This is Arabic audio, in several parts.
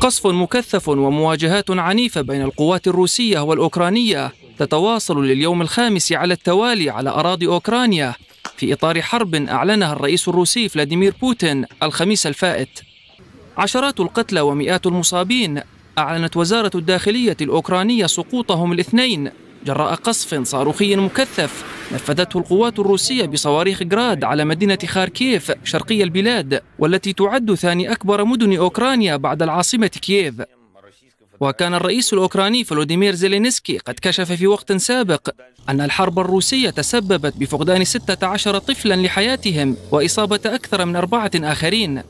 قصف مكثف ومواجهات عنيفة بين القوات الروسية والأوكرانية تتواصل لليوم الخامس على التوالي على أراضي أوكرانيا في إطار حرب أعلنها الرئيس الروسي فلاديمير بوتين الخميس الفائت عشرات القتلى ومئات المصابين أعلنت وزارة الداخلية الأوكرانية سقوطهم الاثنين جراء قصف صاروخي مكثف نفذته القوات الروسية بصواريخ غراد على مدينة خاركيف شرقي البلاد والتي تعد ثاني أكبر مدن أوكرانيا بعد العاصمة كييف وكان الرئيس الأوكراني فلوديمير زيلينسكي قد كشف في وقت سابق أن الحرب الروسية تسببت بفقدان 16 طفلا لحياتهم وإصابة أكثر من أربعة آخرين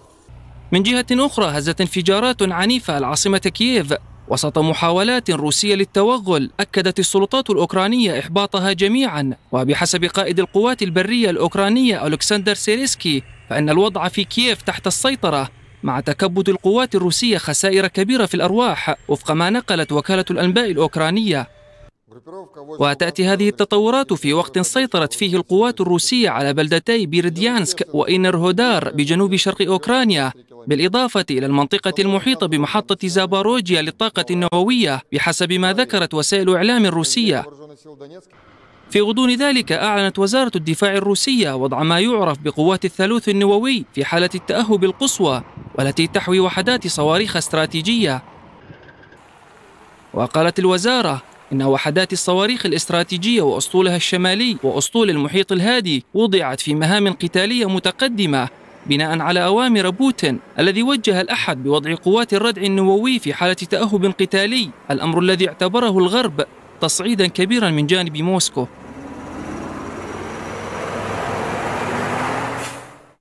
من جهة أخرى هزت انفجارات عنيفة العاصمة كييف وسط محاولات روسية للتوغل أكدت السلطات الأوكرانية إحباطها جميعا وبحسب قائد القوات البرية الأوكرانية ألكسندر سيريسكي فإن الوضع في كييف تحت السيطرة مع تكبد القوات الروسية خسائر كبيرة في الأرواح وفق ما نقلت وكالة الأنباء الأوكرانية وتأتي هذه التطورات في وقت سيطرت فيه القوات الروسية على بلدتي بيرديانسك وإينرهودار بجنوب شرق أوكرانيا بالإضافة إلى المنطقة المحيطة بمحطة زاباروجيا للطاقة النووية بحسب ما ذكرت وسائل إعلام روسية في غضون ذلك أعلنت وزارة الدفاع الروسية وضع ما يعرف بقوات الثالوث النووي في حالة التأهب القصوى والتي تحوي وحدات صواريخ استراتيجية وقالت الوزارة إن وحدات الصواريخ الاستراتيجية وأسطولها الشمالي وأسطول المحيط الهادي وضعت في مهام قتالية متقدمة بناء على أوامر بوتين الذي وجه الأحد بوضع قوات الردع النووي في حالة تأهب قتالي الأمر الذي اعتبره الغرب تصعيدا كبيرا من جانب موسكو